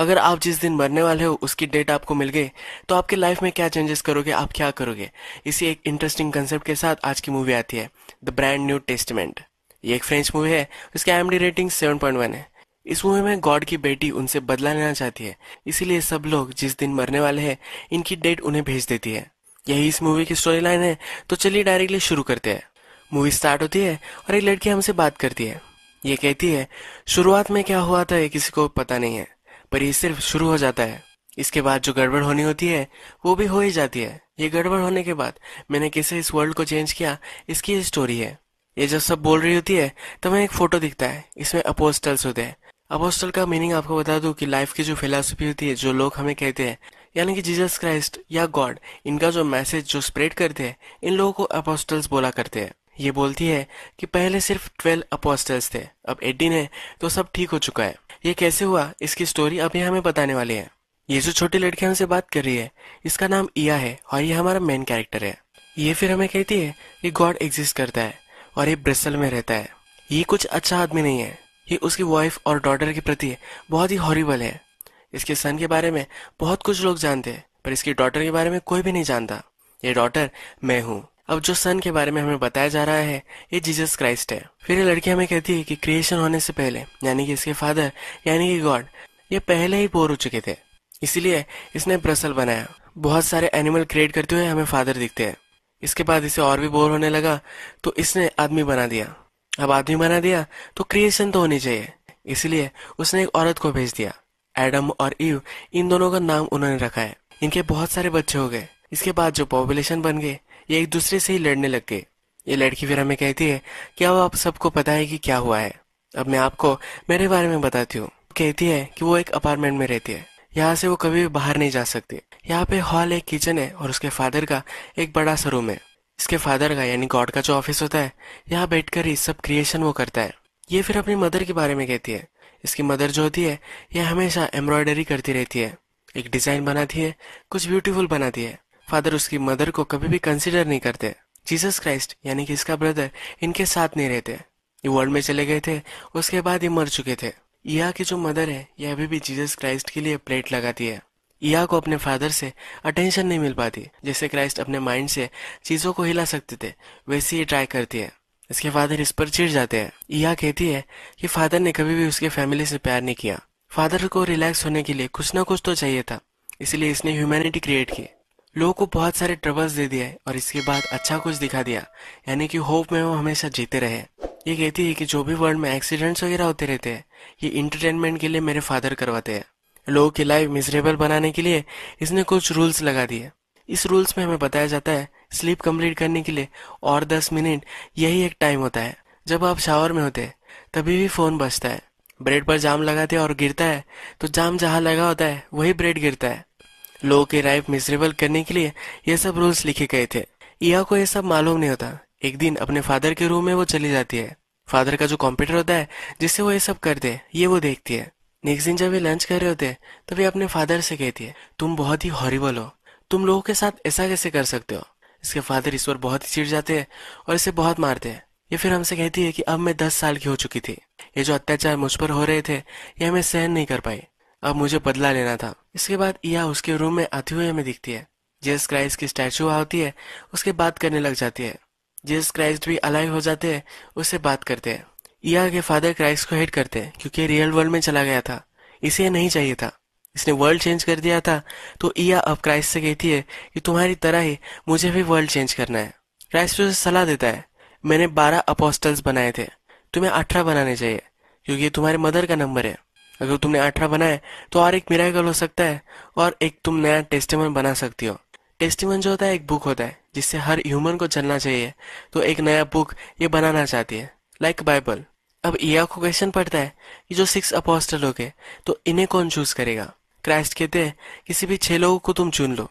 अगर आप जिस दिन मरने वाले हो उसकी डेट आपको मिल गई तो आपके लाइफ में क्या चेंजेस करोगे आप क्या करोगे इसी एक इंटरेस्टिंग कंसेप्ट के साथ आज की मूवी आती है द ब्रांड न्यू टेस्टमेंट ये एक फ्रेंच मूवी है इसका एम रेटिंग 7.1 है इस मूवी में गॉड की बेटी उनसे बदला लेना चाहती है इसीलिए सब लोग जिस दिन मरने वाले हैं इनकी डेट उन्हें भेज देती है यही इस मूवी की स्टोरी लाइन है तो चलिए डायरेक्टली शुरू करते हैं मूवी स्टार्ट होती है और एक लड़की हमसे बात करती है ये कहती है शुरुआत में क्या हुआ था ये किसी को पता नहीं है पर ये सिर्फ शुरू हो जाता है इसके बाद जो गड़बड़ होनी होती है वो भी हो ही जाती है ये गड़बड़ होने के बाद मैंने कैसे इस वर्ल्ड को चेंज किया इसकी स्टोरी है ये जब सब बोल रही होती है तो मैं एक फोटो दिखता है इसमें अपोस्टल्स होते हैं अपोस्टल का मीनिंग आपको बता दू कि लाइफ की जो फिलोसफी होती है जो लोग हमें कहते हैं यानी कि जीसस क्राइस्ट या गॉड इनका जो मैसेज जो स्प्रेड करते हैं इन लोगों को अपोस्टल्स बोला करते हैं ये बोलती है कि पहले सिर्फ ट्वेल्व अपोस्टल्स थे अब एटीन है तो सब ठीक हो चुका है ये कैसे हुआ इसकी स्टोरी अभी हमें बताने वाले हैं ये जो छोटी लड़की हमसे बात कर रही है इसका नाम इया है और ये हमारा मेन कैरेक्टर है ये फिर हमें कहती है कि गॉड एग्जिस्ट करता है और ये ब्रिस्टल में रहता है ये कुछ अच्छा आदमी नहीं है ये उसकी वाइफ और डॉटर के प्रति बहुत ही हॉरिबल है इसके सन के बारे में बहुत कुछ लोग जानते हैं पर इसकी डॉटर के बारे में कोई भी नहीं जानता ये डॉटर मैं हूँ अब जो सन के बारे में हमें बताया जा रहा है ये जीसस क्राइस्ट है फिर ये लड़की हमें कहती है कि क्रिएशन होने से पहले यानी कि इसके फादर यानी कि गॉड ये पहले ही बोर हो चुके थे इसीलिए इसने ब्रसल बनाया बहुत सारे एनिमल क्रिएट करते हुए हमें फादर दिखते हैं इसके बाद इसे और भी बोर होने लगा तो इसने आदमी बना दिया अब आदमी बना दिया तो क्रिएशन तो होनी चाहिए इसलिए उसने एक औरत को भेज दिया एडम और ईव इन दोनों का नाम उन्होंने रखा है इनके बहुत सारे बच्चे हो गए इसके बाद जो पॉपुलेशन बन गई ये एक दूसरे से ही लड़ने लग गए ये लड़की फिर हमें कहती है कि अब आप सबको पता है कि क्या हुआ है अब मैं आपको मेरे बारे में बताती हूँ कहती है कि वो एक अपार्टमेंट में रहती है यहाँ से वो कभी भी बाहर नहीं जा सकती यहाँ पे हॉल एक किचन है और उसके फादर का एक बड़ा सा रूम है इसके फादर का यानी गॉड का जो ऑफिस होता है यहाँ बैठकर ही सब क्रिएशन वो करता है ये फिर अपनी मदर के बारे में कहती है इसकी मदर जो होती है यह हमेशा एम्ब्रॉयडरी करती रहती है एक डिजाइन बनाती है कुछ ब्यूटीफुल बनाती है फादर उसकी मदर को कभी भी कंसिडर नहीं करते जीसस क्राइस्ट यानी कि इसका ब्रदर इनके साथ नहीं रहते ये वर्ल्ड में चले गए थे उसके बाद ये मर चुके थे ईया की जो मदर है ये अभी भी जीसस क्राइस्ट के लिए प्लेट लगाती है ईया को अपने फादर से अटेंशन नहीं मिल पाती जैसे क्राइस्ट अपने माइंड से चीजों को हिला सकते थे वैसे ही ट्राई करती है इसके फादर इस पर चिढ़ जाते हैं ईया कहती है कि फादर ने कभी भी उसके फैमिली से प्यार नहीं किया फादर को रिलैक्स होने के लिए कुछ ना कुछ तो चाहिए था इसलिए इसने ह्यूमैनिटी क्रिएट की लोगों को बहुत सारे ट्रबल्स दे दिया है और इसके बाद अच्छा कुछ दिखा दिया यानी कि होप में वो हमेशा जीते रहे ये कहती है कि जो भी वर्ल्ड में एक्सीडेंट्स वगैरह होते रहते हैं ये इंटरटेनमेंट के लिए मेरे फादर करवाते हैं लोगों की लाइफ मिजरेबल बनाने के लिए इसने कुछ रूल्स लगा दिए इस रूल्स में हमें बताया जाता है स्लीप कंप्लीट करने के लिए और 10 मिनट यही एक टाइम होता है जब आप शावर में होते हैं तभी भी फोन बजता है ब्रेड पर जाम लगाते हैं और गिरता है तो जाम जहाँ लगा होता है वही ब्रेड गिरता है लोगों की लाइफ मिजरेबल करने के लिए ये सब रूल्स लिखे गए थे इया को ये सब मालूम नहीं होता एक दिन अपने फादर के रूम में वो चली जाती है फादर का जो कंप्यूटर होता है जिससे वो ये सब करते हैं ये वो देखती है नेक्स्ट दिन जब वे लंच कर रहे होते हैं तो वे अपने फादर से कहती है तुम बहुत ही हॉरिबल हो तुम लोगों के साथ ऐसा कैसे कर सकते हो इसके फादर इस पर बहुत ही चिड़ जाते हैं और इसे बहुत मारते हैं ये फिर हमसे कहती है कि अब मैं दस साल की हो चुकी थी ये जो अत्याचार मुझ पर हो रहे थे ये मैं सहन नहीं कर पाई अब मुझे बदला लेना था इसके बाद ईया उसके रूम में आती हुई हमें दिखती है जेस क्राइस्ट की स्टैचू होती है उसके बात करने लग जाती है जेस क्राइस्ट भी अलाइव हो जाते हैं उससे बात करते हैं इया के फादर क्राइस्ट को हेट करते हैं क्योंकि रियल वर्ल्ड में चला गया था इसे नहीं चाहिए था इसने वर्ल्ड चेंज कर दिया था तो इया अब क्राइस्ट से कहती है कि तुम्हारी तरह ही मुझे भी वर्ल्ड चेंज करना है क्राइस्ट उसे सलाह देता है मैंने बारह अपोस्टल्स बनाए थे तुम्हें अठारह बनाने चाहिए क्योंकि तुम्हारे मदर का नंबर है अगर तुमने अठारह बनाया तो और एक मिराकल हो सकता है और एक तुम नया टेस्टिमन बना सकती हो टेस्टिमन जो होता है एक बुक होता है जिससे हर ह्यूमन को चलना चाहिए तो एक नया बुक ये बनाना चाहती है लाइक बाइबल अब ये आपको क्वेश्चन पड़ता है कि जो सिक्स अपोस्टल लोग हैं तो इन्हें कौन चूज करेगा क्राइस्ट कहते हैं किसी भी छह लोगों को तुम चुन लो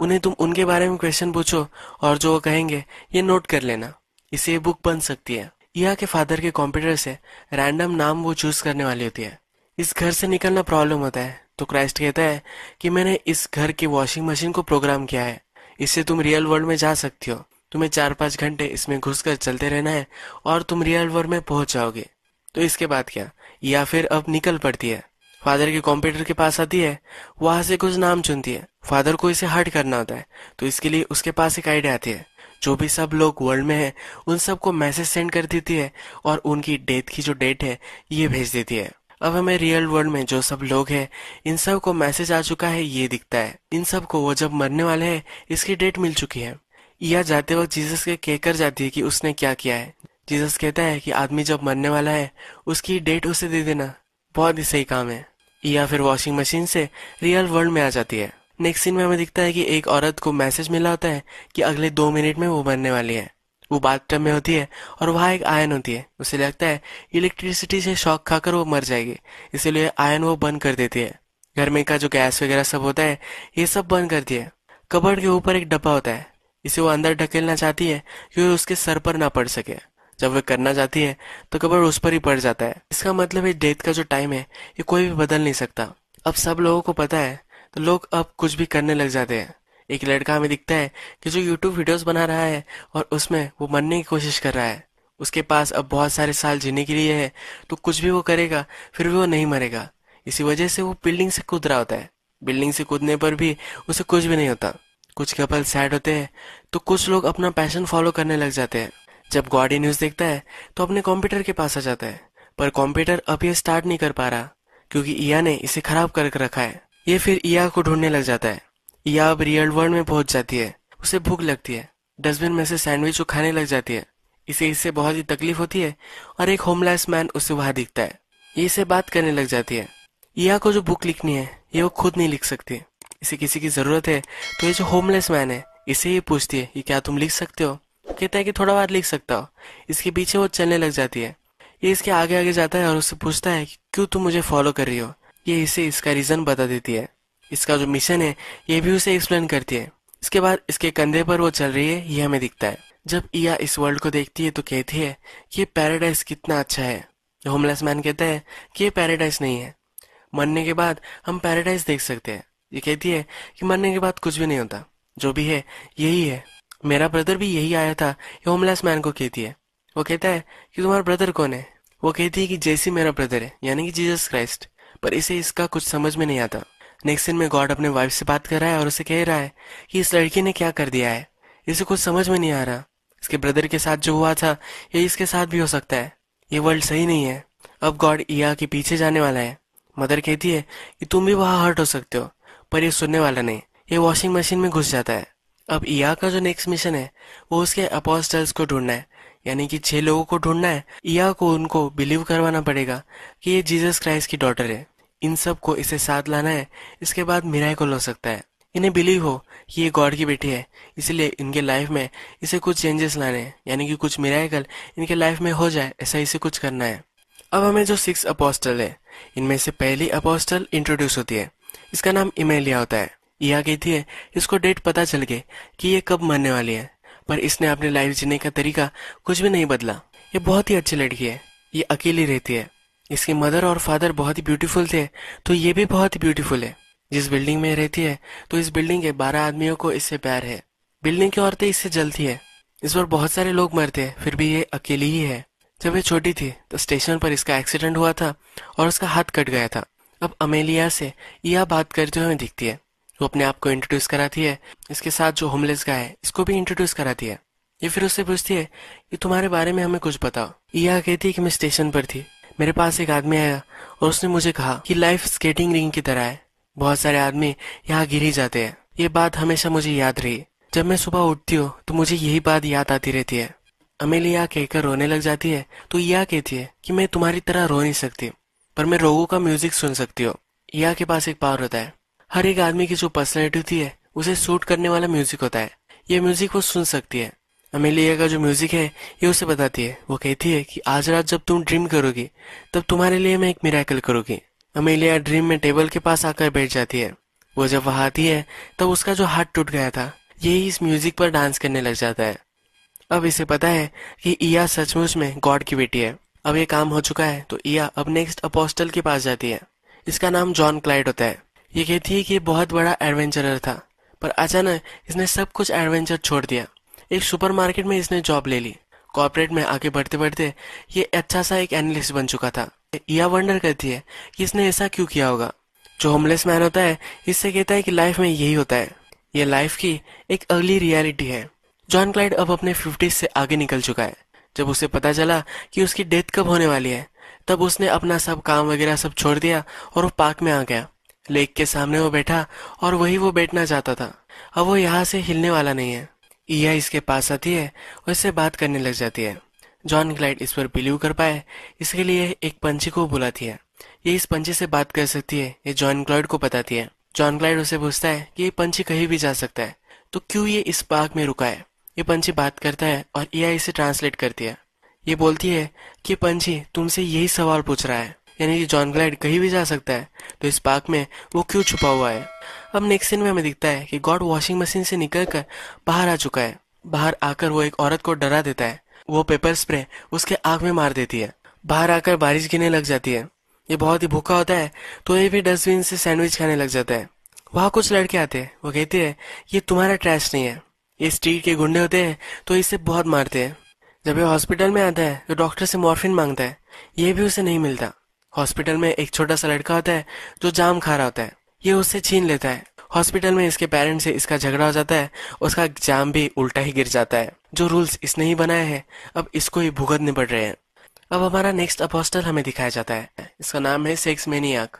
उन्हें तुम उनके बारे में क्वेश्चन पूछो और जो वो कहेंगे ये नोट कर लेना इसे ये बुक बन सकती है इया के फादर के कंप्यूटर से रैंडम नाम वो चूज करने वाली होती है इस घर से निकलना प्रॉब्लम होता है तो क्राइस्ट कहता है कि मैंने इस घर की वॉशिंग मशीन को प्रोग्राम किया है इससे तुम रियल वर्ल्ड में जा सकती हो तुम्हें चार पांच घंटे इसमें घुसकर चलते रहना है और तुम रियल वर्ल्ड में पहुंच जाओगे तो इसके बाद क्या या फिर अब निकल पड़ती है फादर के कंप्यूटर के पास आती है वहां से कुछ नाम चुनती है फादर को इसे हट करना होता है तो इसके लिए उसके पास एक आइडिया आती है जो भी सब लोग वर्ल्ड में है उन सबको मैसेज सेंड कर देती है और उनकी डेथ की जो डेट है ये भेज देती है अब हमें रियल वर्ल्ड में जो सब लोग हैं इन सब को मैसेज आ चुका है ये दिखता है इन सब को वो जब मरने वाले हैं इसकी डेट मिल चुकी है यह जाते वक्त जीसस के कहकर जाती है कि उसने क्या किया है जीसस कहता है कि आदमी जब मरने वाला है उसकी डेट उसे दे देना बहुत ही सही काम है या फिर वॉशिंग मशीन से रियल वर्ल्ड में आ जाती है नेक्स्ट सीन में हमें दिखता है कि एक औरत को मैसेज मिला होता है कि अगले दो मिनट में वो मरने वाली है वो बाथटब में होती है और वहाँ एक आयन होती है उसे लगता है इलेक्ट्रिसिटी से शॉक खाकर वो मर जाएगी इसीलिए आयन वो बंद कर देती है घर में का जो गैस वगैरह सब होता है ये सब बंद कर दिया कबड़ के ऊपर एक डब्बा होता है इसे वो अंदर ढकेलना चाहती है क्योंकि उसके सर पर ना पड़ सके जब वह करना चाहती है तो कबड़ उस पर ही पड़ जाता है इसका मतलब है डेथ का जो टाइम है ये कोई भी बदल नहीं सकता अब सब लोगों को पता है तो लोग अब कुछ भी करने लग जाते हैं एक लड़का हमें दिखता है कि जो यूट्यूब वीडियोस बना रहा है और उसमें वो मरने की कोशिश कर रहा है उसके पास अब बहुत सारे साल जीने के लिए है तो कुछ भी वो करेगा फिर भी वो नहीं मरेगा इसी वजह से वो बिल्डिंग से कूद रहा होता है बिल्डिंग से कूदने पर भी उसे कुछ भी नहीं होता कुछ कपल सैड होते हैं तो कुछ लोग अपना पैशन फॉलो करने लग जाते हैं जब गॉडी न्यूज देखता है तो अपने कंप्यूटर के पास आ जाता है पर कंप्यूटर अब यह स्टार्ट नहीं कर पा रहा क्योंकि इया ने इसे खराब करके रखा है ये फिर ईया को ढूंढने लग जाता है या अब रियल वर्ल्ड में पहुंच जाती है उसे भूख लगती है डस्टबिन में से सैंडविच वो खाने लग जाती है इसे इससे बहुत ही तकलीफ होती है और एक होमलेस मैन उसे वहां दिखता है ये इसे बात करने लग जाती है या को जो बुक लिखनी है ये वो खुद नहीं लिख सकती इसे किसी की जरूरत है तो ये जो होमलेस मैन है इसे ये पूछती है ये क्या तुम लिख सकते हो कहता है कि थोड़ा बहुत लिख सकता हो इसके पीछे वो चलने लग जाती है ये इसके आगे आगे जाता है और उससे पूछता है कि क्यों तुम मुझे फॉलो कर रही हो ये इसे इसका रीजन बता देती है इसका जो मिशन है ये भी उसे एक्सप्लेन करती है इसके बाद इसके कंधे पर वो चल रही है ये हमें दिखता है जब ईया इस वर्ल्ड को देखती है तो कहती है कि पैराडाइज कितना अच्छा है होमलेस मैन कहता है कि ये पैराडाइज नहीं है मरने के बाद हम पैराडाइज देख सकते हैं ये कहती है कि मरने के बाद कुछ भी नहीं होता जो भी है यही है मेरा ब्रदर भी यही आया था ये होमलेस मैन को कहती है वो कहता है कि तुम्हारा ब्रदर कौन है वो कहती है कि जैसी मेरा ब्रदर है यानी कि जीसस क्राइस्ट पर इसे इसका कुछ समझ में नहीं आता नेक्स्ट दिन में गॉड अपने वाइफ से बात कर रहा है और उसे कह रहा है कि इस लड़की ने क्या कर दिया है इसे कुछ समझ में नहीं आ रहा इसके ब्रदर के साथ जो हुआ था ये इसके साथ भी हो सकता है ये वर्ल्ड सही नहीं है अब गॉड ईया के पीछे जाने वाला है मदर कहती है कि तुम भी वहां हर्ट हो सकते हो पर ये सुनने वाला नहीं ये वॉशिंग मशीन में घुस जाता है अब ईया का जो नेक्स्ट मिशन है वो उसके अपोस्टल्स को ढूंढना है यानी कि छह लोगों को ढूंढना है ईया को उनको बिलीव करवाना पड़ेगा कि ये जीसस क्राइस्ट की डॉटर है इन सब को इसे साथ लाना है इसके बाद मीरा को लो सकता है इन्हें बिलीव हो कि ये गॉड की बेटी है इसलिए इनके लाइफ में इसे कुछ चेंजेस लाने यानी कि कुछ मिराकल इनके लाइफ में हो जाए ऐसा इसे कुछ करना है अब हमें जो सिक्स अपोस्टल है इनमें से पहली अपोस्टल इंट्रोड्यूस होती है इसका नाम इमेलिया होता है यह कहती है इसको डेट पता चल गए कि ये कब मरने वाली है पर इसने अपने लाइफ जीने का तरीका कुछ भी नहीं बदला ये बहुत ही अच्छी लड़की है ये अकेली रहती है इसके मदर और फादर बहुत ही ब्यूटीफुल थे तो ये भी बहुत ही ब्यूटीफुल है जिस बिल्डिंग में रहती है तो इस बिल्डिंग के बारह आदमियों को इससे प्यार है बिल्डिंग की औरतें इससे जलती है इस बार बहुत सारे लोग मरते हैं फिर भी ये अकेली ही है जब ये छोटी थी तो स्टेशन पर इसका एक्सीडेंट हुआ था और उसका हाथ कट गया था अब अमेलिया से यह बात करते हुए दिखती है वो अपने आप को इंट्रोड्यूस कराती है इसके साथ जो होमलेस गाय है इसको भी इंट्रोड्यूस कराती है ये फिर उससे पूछती है कि तुम्हारे बारे में हमें कुछ बताओ यह कहती है कि मैं स्टेशन पर थी मेरे पास एक आदमी आया और उसने मुझे कहा कि लाइफ स्केटिंग रिंग की तरह है बहुत सारे आदमी यहाँ गिर ही जाते हैं ये बात हमेशा मुझे याद रही जब मैं सुबह उठती हूँ तो मुझे यही बात याद आती रहती है यहाँ कहकर रोने लग जाती है तो यह कहती है कि मैं तुम्हारी तरह रो नहीं सकती पर मैं रोगों का म्यूजिक सुन सकती हूँ यह के पास एक पावर होता है हर एक आदमी की जो पर्सनैलिटी होती है उसे सूट करने वाला म्यूजिक होता है यह म्यूजिक वो सुन सकती है अमेलिया का जो म्यूजिक है ये उसे बताती है वो कहती है कि आज रात जब तुम ड्रीम करोगी तब तुम्हारे लिए मैं एक मिराकल करूंगी अमेलिया ड्रीम में टेबल के पास आकर बैठ जाती है वो जब वहां आती है तब उसका जो हाथ टूट गया था यही इस म्यूजिक पर डांस करने लग जाता है अब इसे पता है कि ईया सचमुच में गॉड की बेटी है अब ये काम हो चुका है तो ईया अब नेक्स्ट अपोस्टल के पास जाती है इसका नाम जॉन क्लाइड होता है ये कहती है कि बहुत बड़ा एडवेंचरर था पर अचानक इसने सब कुछ एडवेंचर छोड़ दिया एक सुपरमार्केट में इसने जॉब ले ली कॉर्पोरेट में आगे बढ़ते बढ़ते ये अच्छा सा एक एनालिस्ट बन चुका था या वंडर करती है कि इसने ऐसा क्यों किया होगा जो होमलेस मैन होता है इससे कहता है कि लाइफ में यही होता है ये लाइफ की एक अगली रियलिटी है जॉन क्लाइड अब अपने फिफ्टीज से आगे निकल चुका है जब उसे पता चला कि उसकी डेथ कब होने वाली है तब उसने अपना सब काम वगैरह सब छोड़ दिया और वो पार्क में आ गया लेक के सामने वो बैठा और वही वो बैठना चाहता था अब वो यहाँ से हिलने वाला नहीं है ईया e इसके पास आती है और इससे बात करने लग जाती है जॉन ग्लाइड इस पर बिलीव कर पाए इसके लिए एक पंछी को बुलाती है ये इस पंछी से बात कर सकती है ये जॉन ग्लाइड को बताती है जॉन ग्लाइड उसे पूछता है कि ये पंछी कहीं भी जा सकता है तो क्यों ये इस पार्क में रुका है ये पंछी बात करता है और ईया e इसे ट्रांसलेट करती है ये बोलती है कि पंछी तुमसे यही सवाल पूछ रहा है यानी कि जॉन ग्लाइड कहीं भी जा सकता है तो इस पार्क में वो क्यों छुपा हुआ है अब नेक्स्ट सीन में हमें दिखता है कि गॉड वॉशिंग मशीन से निकल कर बाहर आ चुका है बाहर आकर वो एक औरत को डरा देता है वो पेपर स्प्रे उसके आंख में मार देती है बाहर आकर बारिश गिरने लग जाती है ये बहुत ही भूखा होता है तो ये भी डस्टबिन से सैंडविच खाने लग जाता है वहाँ कुछ लड़के आते हैं वो कहते हैं ये तुम्हारा ट्रैश नहीं है ये स्ट्रीट के गुंडे होते हैं तो इसे बहुत मारते हैं जब ये हॉस्पिटल में आता है तो डॉक्टर से मॉर्फिन मांगता है ये भी उसे नहीं मिलता हॉस्पिटल में एक छोटा सा लड़का होता है जो जाम खा रहा होता है ये उससे छीन लेता है हॉस्पिटल में इसके पेरेंट्स से इसका झगड़ा हो जाता है उसका एग्जाम भी उल्टा ही गिर जाता है जो रूल्स इसने ही बनाए हैं अब इसको ही भुगतने पड़ रहे हैं अब हमारा नेक्स्ट अपोस्टल हमें दिखाया जाता है इसका नाम है सेक्स मेनियाक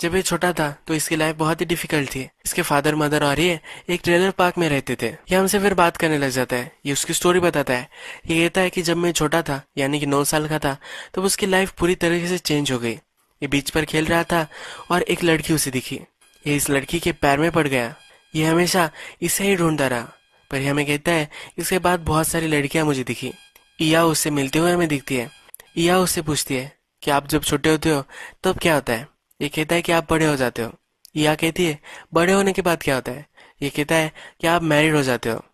जब ये छोटा था तो इसकी लाइफ बहुत ही डिफिकल्ट थी इसके फादर मदर और ये एक ट्रेलर पार्क में रहते थे ये हमसे फिर बात करने लग जाता है ये उसकी स्टोरी बताता है ये कहता है कि जब मैं छोटा था यानी कि नौ साल का था तब उसकी लाइफ पूरी तरीके से चेंज हो गई ये बीच पर खेल रहा था और एक लड़की उसे दिखी ये इस लड़की के पैर में पड़ गया ये हमेशा इसे ही ढूंढता रहा पर हमें कहता है इसके बाद बहुत सारी लड़कियां मुझे दिखी इया उससे मिलते हुए हमें दिखती है इया उससे पूछती है कि आप जब छोटे होते हो तब क्या होता है ये कहता है कि आप बड़े हो जाते हो इया कहती है बड़े होने के बाद क्या होता है ये कहता है कि आप मैरिड हो जाते हो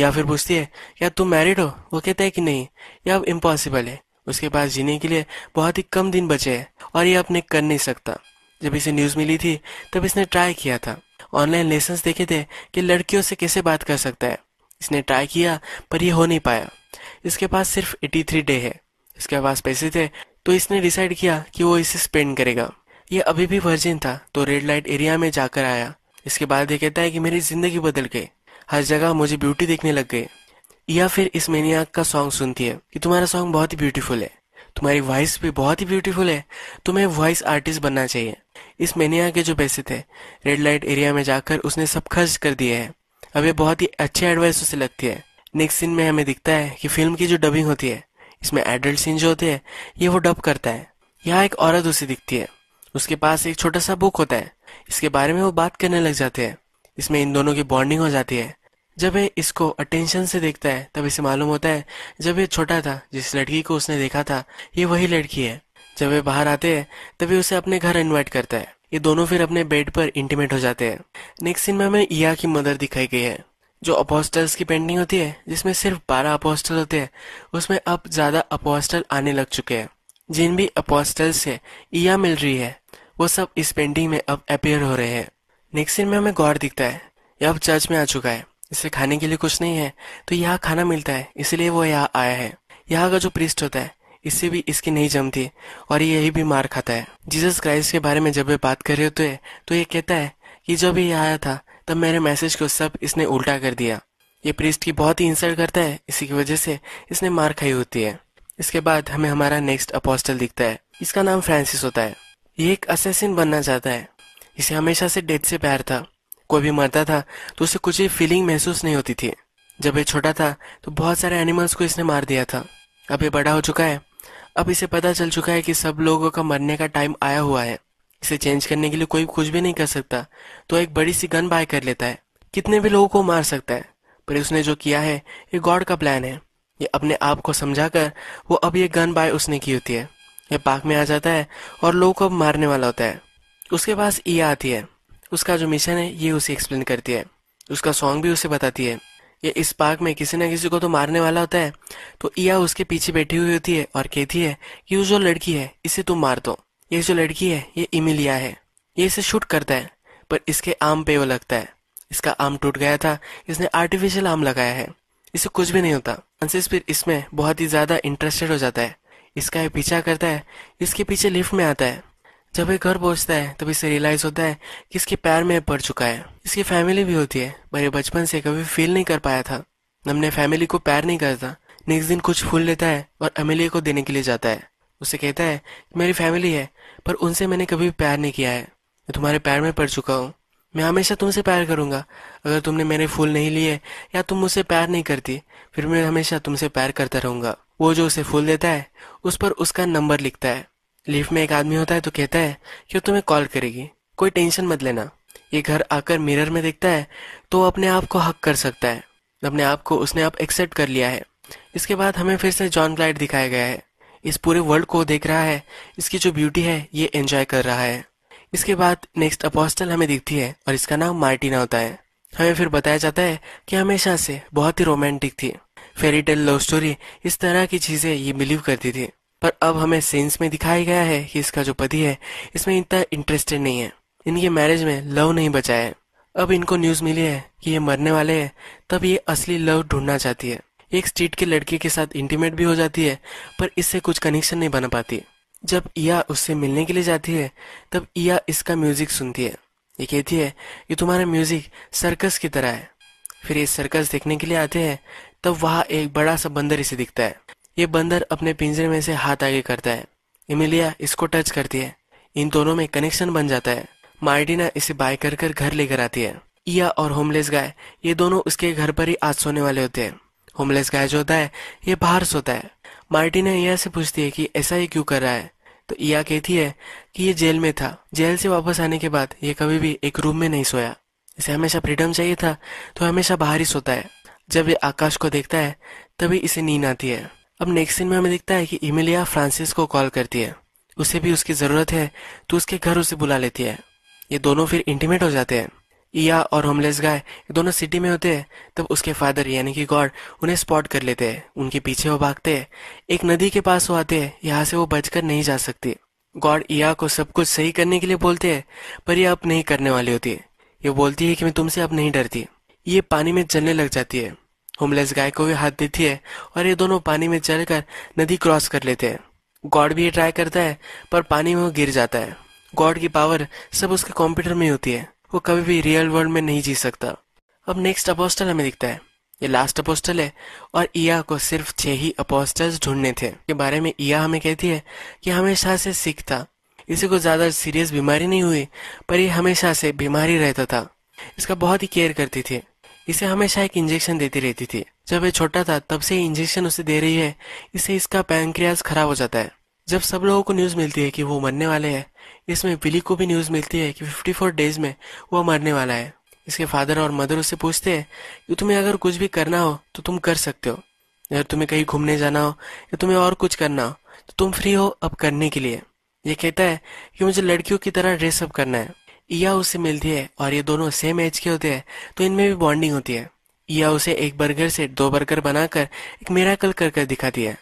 या फिर पूछती है क्या तुम मैरिड हो वो कहता है कि नहीं यह अब इम्पॉसिबल है उसके पास जीने के लिए बहुत ही कम दिन बचे हैं और यह अपने कर नहीं सकता जब इसे न्यूज़ मिली थी तब इसने ट्राई किया था ऑनलाइन लेसन देखे थे कि लड़कियों से कैसे बात कर सकता है इसने ट्राई किया पर यह हो नहीं पाया इसके पास सिर्फ 83 डे है इसके पास पैसे थे तो इसने डिसाइड किया कि वो इसे स्पेंड करेगा ये अभी भी वर्जिन था तो रेड लाइट एरिया में जाकर आया इसके बाद ये कहता है कि मेरी जिंदगी बदल गई हर जगह मुझे ब्यूटी देखने लग गई या फिर इस मेनिया का सॉन्ग सुनती है कि तुम्हारा सॉन्ग बहुत ही ब्यूटीफुल है तुम्हारी वॉइस भी बहुत ही ब्यूटीफुल है तुम्हें वॉइस आर्टिस्ट बनना चाहिए इस मेनिया के जो पैसे थे रेड लाइट एरिया में जाकर उसने सब खर्च कर दिए है अब ये बहुत ही अच्छे एडवाइस उसे लगती है नेक्स्ट सीन में हमें दिखता है कि फिल्म की जो डबिंग होती है इसमें एडल्ट सीन जो होते हैं ये वो डब करता है यहाँ एक औरत उसे दिखती है उसके पास एक छोटा सा बुक होता है इसके बारे में वो बात करने लग जाते हैं इसमें इन दोनों की बॉन्डिंग हो जाती है जब ये इसको अटेंशन से देखता है तब इसे मालूम होता है जब ये छोटा था जिस लड़की को उसने देखा था ये वही लड़की है जब वे बाहर आते हैं तभी उसे अपने घर इन्वाइट करता है ये दोनों फिर अपने बेड पर इंटीमेट हो जाते हैं नेक्स्ट सीन में हमें ईया की मदर दिखाई गई है जो अपोस्टल्स की पेंटिंग होती है जिसमें सिर्फ बारह अपोस्टल होते हैं उसमें अब ज्यादा अपोस्टल आने लग चुके हैं जिन भी अपोस्टल्स से इया मिल रही है वो सब इस पेंटिंग में अब अपेयर हो रहे हैं नेक्स्ट सीन में हमें गौर दिखता है यह अब चर्च में आ चुका है इसे खाने के लिए कुछ नहीं है तो यहाँ खाना मिलता है इसलिए वो यहाँ आया है यहाँ का जो प्रिस्ट होता है इससे भी इसकी नहीं जमती और ये यही भी मार खाता है जीसस क्राइस्ट के बारे में जब वे बात कर रहे होते हैं तो ये कहता है कि जब ये आया था तब मेरे मैसेज को सब इसने उल्टा कर दिया ये प्रिस्ट की बहुत ही इंसल्ट करता है इसी की वजह से इसने मार खाई होती है इसके बाद हमें हमारा नेक्स्ट अपोस्टल दिखता है इसका नाम फ्रांसिस होता है ये एक असेसिन बनना चाहता है इसे हमेशा से डेथ से प्यार था कोई भी मरता था तो उसे कुछ भी फीलिंग महसूस नहीं होती थी जब ये छोटा था तो बहुत सारे एनिमल्स को इसने मार दिया था अब ये बड़ा हो चुका है अब इसे पता चल चुका है कि सब लोगों का मरने का टाइम आया हुआ है इसे चेंज करने के लिए कोई कुछ भी नहीं कर सकता तो एक बड़ी सी गन बाय कर लेता है कितने भी लोगों को मार सकता है पर उसने जो किया है ये गॉड का प्लान है ये अपने आप को समझा कर वो अब ये गन बाय उसने की होती है यह पार्क में आ जाता है और लोगों को मारने वाला होता है उसके पास ई e आती है उसका जो मिशन है ये उसे एक्सप्लेन करती है उसका सॉन्ग भी उसे बताती है ये इस पार्क में किसी ना किसी को तो मारने वाला होता है तो ईया उसके पीछे बैठी हुई होती है और कहती है कि वो जो लड़की है इसे तुम मार दो ये जो लड़की है ये इमिलिया है ये इसे शूट करता है पर इसके आम पे वो लगता है इसका आम टूट गया था इसने आर्टिफिशियल आम लगाया है इसे कुछ भी नहीं होता फ्रांसिस फिर इसमें बहुत ही ज्यादा इंटरेस्टेड हो जाता है इसका ये पीछा करता है इसके पीछे लिफ्ट में आता है जब ये घर पहुंचता है तब इसे रियलाइज होता है कि इसके पैर में पड़ चुका है इसकी फैमिली भी होती है पर ये बचपन से कभी फील नहीं कर पाया था नमने फैमिली को प्यार नहीं करता नेक्स्ट दिन कुछ फूल लेता है और अमेलिए को देने के लिए जाता है उसे कहता है कि मेरी फैमिली है पर उनसे मैंने कभी प्यार नहीं किया है मैं तुम्हारे पैर में पड़ चुका हूँ मैं हमेशा तुमसे प्यार करूंगा अगर तुमने मेरे फूल नहीं लिए या तुम मुझसे प्यार नहीं करती फिर मैं हमेशा तुमसे प्यार करता रहूंगा वो जो उसे फूल देता है उस पर उसका नंबर लिखता है लिफ्ट में एक आदमी होता है तो कहता है कि वो तुम्हें कॉल करेगी कोई टेंशन मत लेना ये घर आकर मिरर में देखता है तो अपने आप को हक कर सकता है अपने आप को उसने आप एक्सेप्ट कर लिया है इसके बाद हमें फिर से जॉन ग्लाइड दिखाया गया है इस पूरे वर्ल्ड को देख रहा है इसकी जो ब्यूटी है ये एंजॉय कर रहा है इसके बाद नेक्स्ट अपोस्टल हमें दिखती है और इसका नाम मार्टिना होता है हमें फिर बताया जाता है कि हमेशा से बहुत ही रोमांटिक थी फेरी टेल लव स्टोरी इस तरह की चीजें ये बिलीव करती थी पर अब हमें सेंस में दिखाया गया है कि इसका जो पति है इसमें इतना इंटरेस्टेड नहीं है इनके मैरिज में लव नहीं बचा है अब इनको न्यूज मिली है कि ये मरने वाले हैं तब ये असली लव ढूंढना चाहती है एक स्ट्रीट के लड़के के साथ इंटीमेट भी हो जाती है पर इससे कुछ कनेक्शन नहीं बना पाती जब ईया उससे मिलने के लिए जाती है तब ईया इसका म्यूजिक सुनती है ये कहती है कि तुम्हारा म्यूजिक सर्कस की तरह है फिर ये सर्कस देखने के लिए आते हैं तब वहाँ एक बड़ा सा बंदर इसे दिखता है ये बंदर अपने पिंजरे में से हाथ आगे करता है इमिलिया इसको टच करती है इन दोनों में कनेक्शन बन जाता है मार्टिना इसे बाय कर कर घर लेकर आती है ईया और होमलेस गाय ये दोनों उसके घर पर ही आज सोने वाले होते हैं होमलेस गाय जो होता है ये बाहर सोता है मार्टिना इया से पूछती है कि ऐसा ये क्यों कर रहा है तो ईया कहती है कि ये जेल में था जेल से वापस आने के बाद ये कभी भी एक रूम में नहीं सोया इसे हमेशा फ्रीडम चाहिए था तो हमेशा बाहर ही सोता है जब ये आकाश को देखता है तभी इसे नींद आती है अब नेक्स्ट सीन में हमें दिखता है कि इमिलिया फ्रांसिस को कॉल करती है उसे भी उसकी ज़रूरत है तो उसके घर उसे बुला लेती है ये दोनों फिर इंटीमेट हो जाते हैं इया और होमलेस गाय दोनों सिटी में होते हैं तब उसके फादर यानी कि गॉड उन्हें स्पॉट कर लेते हैं उनके पीछे वो भागते हैं एक नदी के पास वो आते हैं यहाँ से वो बचकर नहीं जा सकती गॉड इया को सब कुछ सही करने के लिए बोलते हैं पर यह अब नहीं करने वाली होती है ये बोलती है कि मैं तुमसे अब नहीं डरती ये पानी में जलने लग जाती है होमलेस गाय को भी हाथ देती है और ये दोनों पानी में चलकर नदी क्रॉस कर लेते हैं गॉड भी ये ट्राई करता है पर पानी में वो गिर जाता है गॉड की पावर सब उसके कंप्यूटर में होती है वो कभी भी रियल वर्ल्ड में नहीं जी सकता अब नेक्स्ट अपोस्टल हमें दिखता है ये लास्ट अपोस्टल है और इया को सिर्फ छह ही अपोस्टल्स ढूंढने थे के बारे में इया हमें कहती है कि हमेशा से सिख था इसे को ज्यादा सीरियस बीमारी नहीं हुई पर ये हमेशा से बीमारी रहता था इसका बहुत ही केयर करती थी इसे हमेशा एक इंजेक्शन देती रहती थी जब ये छोटा था तब से इंजेक्शन उसे दे रही है इससे इसका पैंक्रियाज खराब हो जाता है जब सब लोगों को न्यूज मिलती है कि वो मरने वाले हैं इसमें बिली को भी न्यूज मिलती है कि 54 डेज में वो मरने वाला है इसके फादर और मदर उससे पूछते हैं कि तुम्हें अगर कुछ भी करना हो तो तुम कर सकते हो अगर तुम्हें कहीं घूमने जाना हो या तुम्हें और कुछ करना हो तो तुम फ्री हो अब करने के लिए ये कहता है कि मुझे लड़कियों की तरह ड्रेसअप करना है या उसे मिलती है और ये दोनों सेम एज के होते हैं तो इनमें भी बॉन्डिंग होती है या उसे एक बर्गर से दो बर्गर बनाकर एक मेराकल कर कर दिखाती है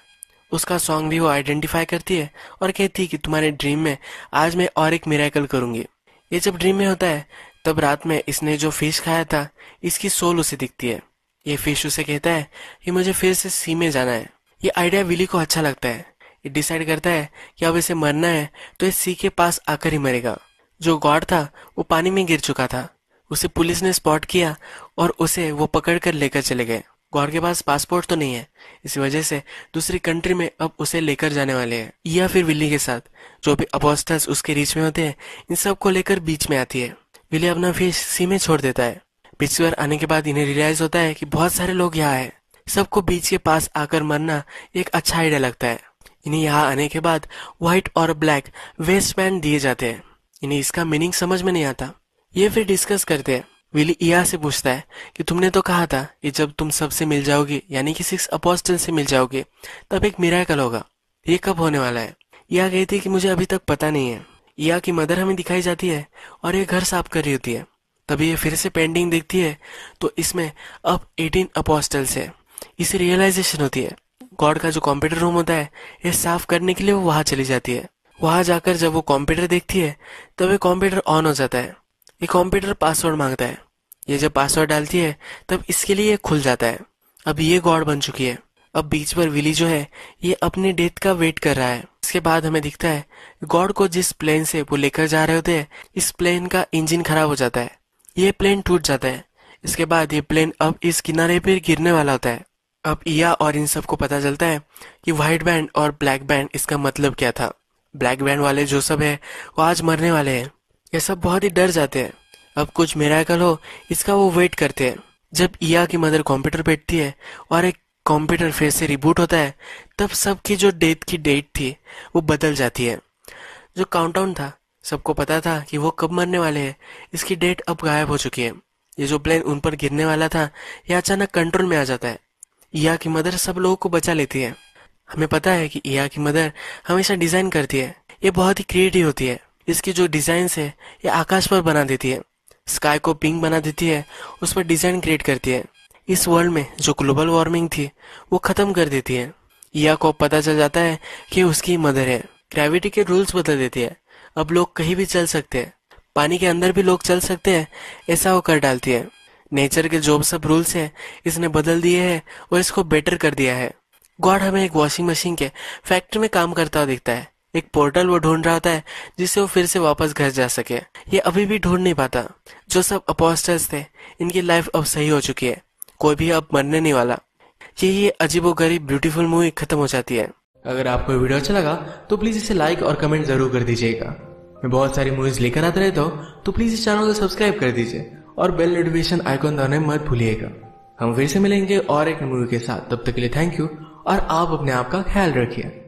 उसका सॉन्ग भी वो आइडेंटिफाई करती है और कहती है कि तुम्हारे ड्रीम में आज मैं और एक मेराकल करूंगी ये जब ड्रीम में होता है तब रात में इसने जो फिश खाया था इसकी सोल उसे दिखती है ये फिश उसे कहता है कि मुझे फिर से सी में जाना है ये आइडिया विली को अच्छा लगता है ये डिसाइड करता है कि अब इसे मरना है तो इस सी के पास आकर ही मरेगा जो गॉड था वो पानी में गिर चुका था उसे पुलिस ने स्पॉट किया और उसे वो पकड़ कर लेकर चले गए गौर के पास पासपोर्ट तो नहीं है इस वजह से दूसरी कंट्री में अब उसे लेकर जाने वाले हैं या फिर विली के साथ जो भी अपोस्टर्स उसके रीच में होते हैं इन सब को लेकर बीच में आती है विली अपना फेस सी में छोड़ देता है बीच पर आने के बाद इन्हें रियलाइज होता है कि बहुत सारे लोग यहाँ है सबको बीच के पास आकर मरना एक अच्छा आइडिया लगता है इन्हें यहाँ आने के बाद व्हाइट और ब्लैक वेस्ट पैंट दिए जाते हैं इन्हें इसका मीनिंग समझ में नहीं आता ये फिर डिस्कस करते हैं विली इया e से पूछता है कि तुमने तो कहा था कि जब तुम सबसे मिल जाओगे यानी कि सिक्स अपोस्टल से मिल जाओगे तब एक मिराकल होगा ये कब होने वाला है इया e कहती है कि मुझे अभी तक पता नहीं है इया e की मदर हमें दिखाई जाती है और ये घर साफ कर रही होती है तभी ये फिर से पेंटिंग देखती है तो इसमें अब एटीन अपोस्टल्स है इसे रियलाइजेशन होती है गॉड का जो कंप्यूटर रूम होता है ये साफ करने के लिए वो वहां चली जाती है वहां जाकर जब वो कंप्यूटर देखती है तब ये कंप्यूटर ऑन हो जाता है ये कंप्यूटर पासवर्ड मांगता है ये जब पासवर्ड डालती है तब इसके लिए खुल जाता है अब ये गॉड बन चुकी है अब बीच पर विली जो है ये अपनी डेथ का वेट कर रहा है इसके बाद हमें दिखता है गॉड को जिस प्लेन से वो लेकर जा रहे होते हैं इस प्लेन का इंजन खराब हो जाता है ये प्लेन टूट जाता है इसके बाद ये प्लेन अब इस किनारे पर गिरने वाला होता है अब इया और इन सबको पता चलता है कि व्हाइट बैंड और ब्लैक बैंड इसका मतलब क्या था ब्लैक बैंड वाले जो सब है वो आज मरने वाले हैं ये सब बहुत ही डर जाते हैं अब कुछ मेराकल हो इसका वो वेट करते हैं जब ईया की मदर कंप्यूटर बैठती है और एक कंप्यूटर फिर से रिबूट होता है तब सबकी जो डेथ की डेट थी वो बदल जाती है जो काउंटडाउन था सबको पता था कि वो कब मरने वाले हैं इसकी डेट अब गायब हो चुकी है ये जो प्लेन उन पर गिरने वाला था यह अचानक कंट्रोल में आ जाता है ईया की मदर सब लोगों को बचा लेती है हमें पता है कि ईया e की मदर हमेशा डिजाइन करती है ये बहुत ही क्रिएटिव होती है इसकी जो डिजाइन है ये आकाश पर बना देती है स्काई को पिंक बना देती है उस पर डिजाइन क्रिएट करती है इस वर्ल्ड में जो ग्लोबल वार्मिंग थी वो खत्म कर देती है ईया e को पता चल जाता है कि उसकी मदर है ग्रेविटी के रूल्स बदल देती है अब लोग कहीं भी चल सकते हैं पानी के अंदर भी लोग चल सकते हैं ऐसा वो कर डालती है नेचर के जो सब रूल्स है इसने बदल दिए हैं और इसको बेटर कर दिया है गॉड हमें एक वॉशिंग मशीन के फैक्ट्री में काम करता हुआ दिखता है एक पोर्टल वो ढूंढ रहा होता है जिससे वो फिर से वापस घर जा सके ये अभी भी ढूंढ नहीं पाता जो सब अपोस्टर्स थे इनकी लाइफ अब सही हो चुकी है कोई भी अब मरने नहीं वाला यही गरीब ब्यूटीफुल मूवी खत्म हो जाती है अगर आपको वीडियो अच्छा लगा तो प्लीज इसे लाइक और कमेंट जरूर कर दीजिएगा मैं बहुत सारी मूवीज लेकर आते रहता हूँ तो प्लीज इस चैनल को सब्सक्राइब कर दीजिए और बेल नोटिफिकेशन आइकॉन दबाने मत भूलिएगा हम फिर से मिलेंगे और एक मूवी के साथ तब तक के लिए थैंक यू और आप अपने आप का ख्याल रखिए